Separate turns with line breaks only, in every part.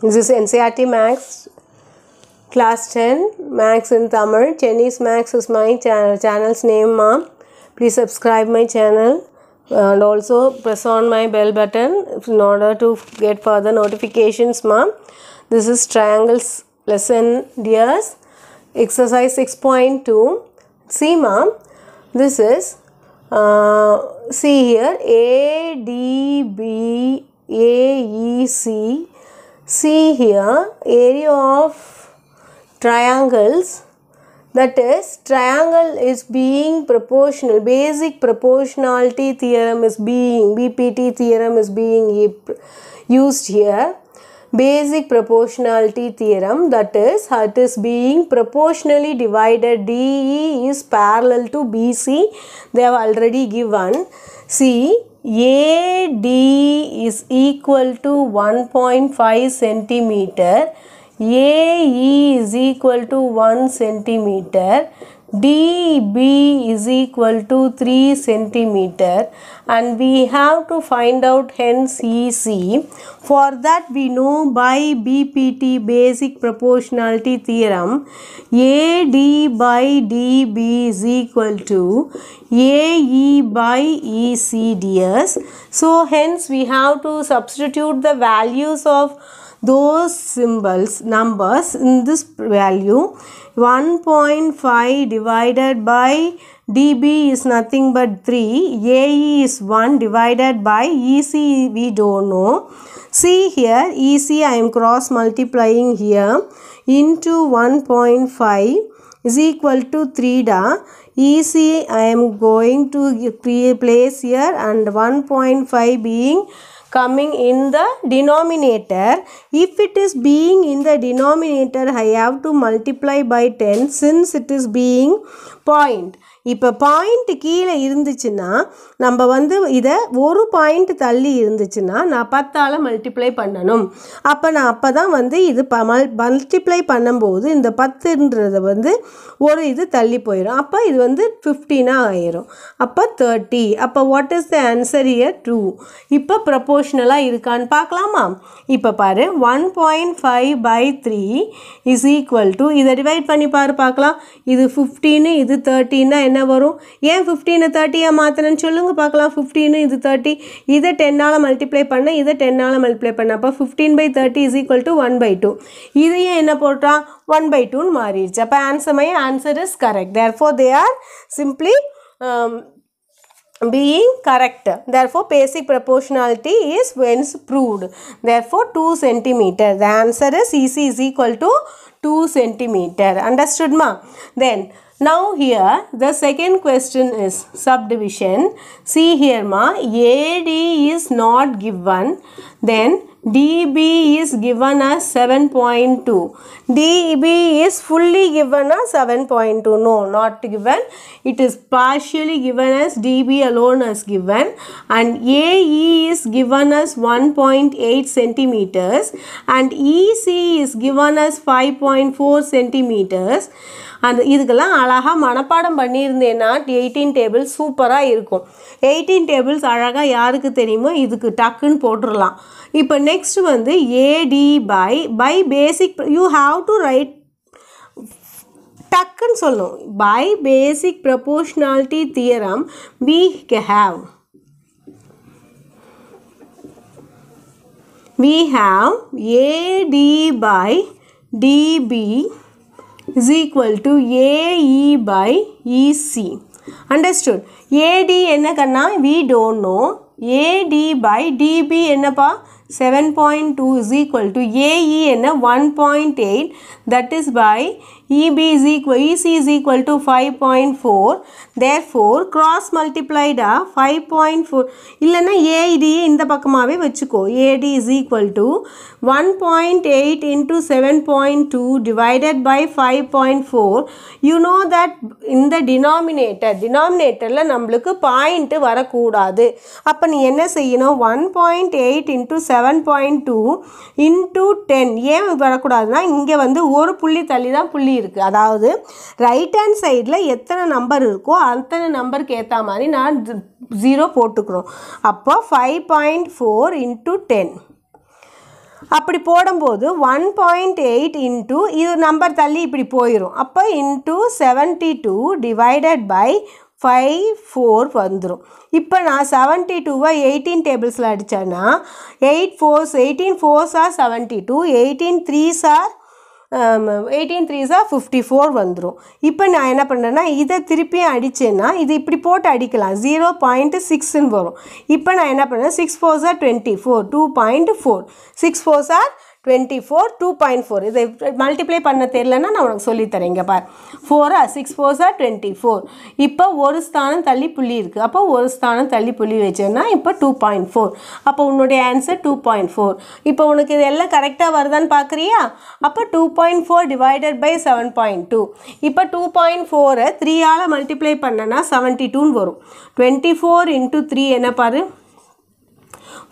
This is NCRT Max class 10 Max in Tamil. Chinese Max is my channel's name ma'am. Please subscribe my channel and also press on my bell button in order to get further notifications ma'am. This is triangles lesson dears. Exercise 6.2. See ma'am, this is uh, see here A D B A E C see here area of triangles that is triangle is being proportional basic proportionality theorem is being BPT theorem is being used here basic proportionality theorem that is it is being proportionally divided DE is parallel to BC they have already given see AD is equal to 1.5 centimeter. AE is equal to 1 centimeter. DB is equal to 3 centimeter and we have to find out hence EC. For that we know by BPT basic proportionality theorem AD by DB is equal to AE by ECDS. So hence we have to substitute the values of those symbols numbers in this value 1.5 divided by dB is nothing but 3. AE is 1 divided by EC we don't know. See here EC I am cross multiplying here into 1.5 is equal to 3 da. EC I am going to place here and 1.5 being coming in the denominator. If it is being in the denominator, I have to multiply by 10 since it is being point. இப்போ point கீழே இருந்துச்சுன்னா நம்ம வந்து இதை ஒரு point தள்ளி இருந்துச்சுன்னா நான் பத்தால் மல்டிப்ளை பண்ணணும் அப்போ நான் அப்போ தான் வந்து இது ப மல் மல்டிப்ளை பண்ணும்போது இந்த பத்துன்றது வந்து ஒரு இது தள்ளி போயிடும் அப்போ இது வந்து ஃபிஃப்டீனாக ஆயிரும் அப்போ தேர்ட்டி அப்போ what is the answer here two இப்போ ப்ரப்போஸ் டிவோஷனலாக இருக்கான்னு பார்க்கலாமா இப்போ பாரு one point five by three is equal to இதை டிவைட் பண்ணி பாரு பார்க்கலாம் இது ஃபிஃப்டீனு இது தேர்ட்டின்னா என்ன வரும் ஏன் ஃபிஃப்டீனை தேர்ட்டியாக மாற்றினேன்னு சொல்லுங்கள் பார்க்கலாம் ஃபிஃப்டீனு இது தேர்ட்டி இதை டென்னால் மல்டிப்ளை பண்ண இதை டென்னால் மல்டிப்ளை பண்ண அப்போ fifteen by thirty is equal to one by two இதையும் என்ன போட்டால் ஒன் பை டூன்னு மாறிடுச்சு அப்போ answer my answer is correct therefore they are simply being correct therefore basic proportionality is whence proved therefore 2 centimeter the answer is ec is equal to 2 centimeter understood ma then now here the second question is subdivision see here ma ad is not given then DB is given as 7.2. DB is fully given as 7.2. No, not given. It is partially given as DB alone as given. And AE is given as 1.8 centimeters. And EC is given as 5.4 centimeters. அந்த இதுக்கெல்லாம் அழகாக மனப்பாடம் பண்ணியிருந்தேன்னா eighteen tables சூப்பராக இருக்கும் eighteen tables அழகாக யாருக்கு தெரியுமோ இதுக்கு டக்குன்னு போட்டுடலாம் இப்போ நெக்ஸ்ட் நெக்ஸ்ட் வந்து AD by by basic you have to write டக்குன்னு சொல்லணும் by basic proportionality theorem we have we have AD by DB is equal to AE by EC Understood? AD என்ன கண்ணா? We don't know AD by DB என்னப்பா? 7.2 is equal to AE a 1.8 that is by EB is equal, EC is equal to 5.4. Therefore, cross multiplied 5.4. இல்லைன்னா AD இந்த பக்கமாவே வச்சுக்கோ AD is equal to 1.8 into 7.2 divided by 5.4. You know that in the denominator, denominatorல நம்மளுக்கு point வரக்கூடாது அப்பனி என்ன செய்யினோ? 1.8 into 7.2 into 10. Point two நான் இங்க வந்து ஒரு புள்ளி தள்ளி புள்ளி இருக்குது அதாவது ரைட் ஹேண்ட் சைடில் எத்தனை நம்பர் இருக்கோ அத்தனை நம்பருக்கு ஏற்ற மாதிரி நான் ஜீரோ போட்டுக்கிறோம் அப்போ five point four into ten அப்படி போடும்போது ஒன் பாயிண்ட் எயிட் இன்ட்டு இது நம்பர் தள்ளி இப்படி போயிடும் அப்போ into seventy two divided by five four வந்துடும் இப்போ நான் செவன்ட்டி டூவை எயிட்டீன் டேபிள்ஸில் அடித்தேன்னா eight fours eighteen fours or seventy two eighteen threes or eighteen த்ரீஸாக ஃபிஃப்டி ஃபோர் வந்துடும் இப்போ நான் என்ன பண்ணுறேன்னா இதை திருப்பியும் அடித்தேன்னா இது இப்படி போட்டு அடிக்கலாம் ஜீரோ பாயிண்ட்டு சிக்ஸ்ன்னு வரும் இப்போ நான் என்ன பண்ணுறேன் சிக்ஸ் ஃபோர் சார் twenty four two point four six four சார் twenty four two point four இதை மல்டிப்ளை பண்ண தெரிலன்னா நான் உனக்கு சொல்லித்தரேன் இங்கே பார் ஃபோரா சிக்ஸ் ஃபோர்ஸா டுவெண்ட்டி ஃபோர் இப்போ ஒரு ஸ்தானம் தள்ளி புள்ளி இருக்குது அப்போ ஒரு ஸ்தானம் தள்ளி புள்ளி வச்சேன்னா இப்போ டூ பாயிண்ட் ஃபோர் அப்போ உன்னுடைய ஆன்சர் டூ பாயிண்ட் ஃபோர் இப்போ உனக்கு இதெல்லாம் கரெக்டாக வருதான்னு பார்க்குறியா அப்போ two point four divided by seven point two இப்போ டூ பாயிண்ட் ஃபோரை த்ரீயால் மல்டிப்ளை பண்ணனா செவன்ட்டி டூன்னு வரும் டுவெண்ட்டி ஃபோர் இன்ட்டு த்ரீ என்ன பாரு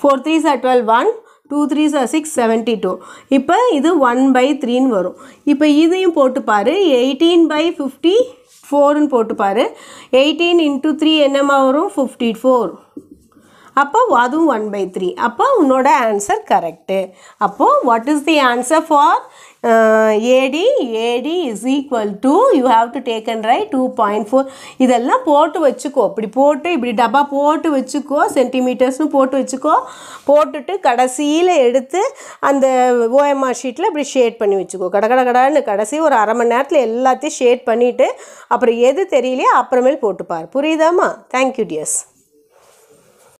ஃபோர் த்ரீ சார் twelve one two three six seventy two இப்போ இது ஒன் பை த்ரீன்னு வரும் இப்போ இதையும் போட்டுப்பார் எயிட்டீன் பை ஃபிஃப்டி ஃபோர்னு போட்டுப்பார் எயிட்டீன் இன்ட்டு த்ரீ என்னம்மா வரும் ஃபிஃப்டி ஃபோர் அப்போ அதுவும் ஒன் பை த்ரீ அப்போ உன்னோட ஆன்சர் கரெக்டு அப்போது what is the answer for AD AD is equal to you have to taken right two point four இதெல்லாம் போட்டு வச்சுக்கோ இப்படி போட்டு இப்படி டப்பா போட்டு வச்சுக்கோ சென்டிமீட்டர்ஸ்னு போட்டு வச்சுக்கோ போட்டுட்டு கடைசியில் எடுத்து அந்த OMR ஷீட்டில் இப்படி ஷேட் பண்ணி வச்சுக்கோ கட கட கடன்னு கடைசி ஒரு அரை மணி நேரத்தில் எல்லாத்தையும் ஷேட் பண்ணிவிட்டு அப்புறம் எது தெரியலையோ அப்புறமேல் போட்டுப்பார் புரியுதாம்மா தேங்க்யூ டியர்ஸ்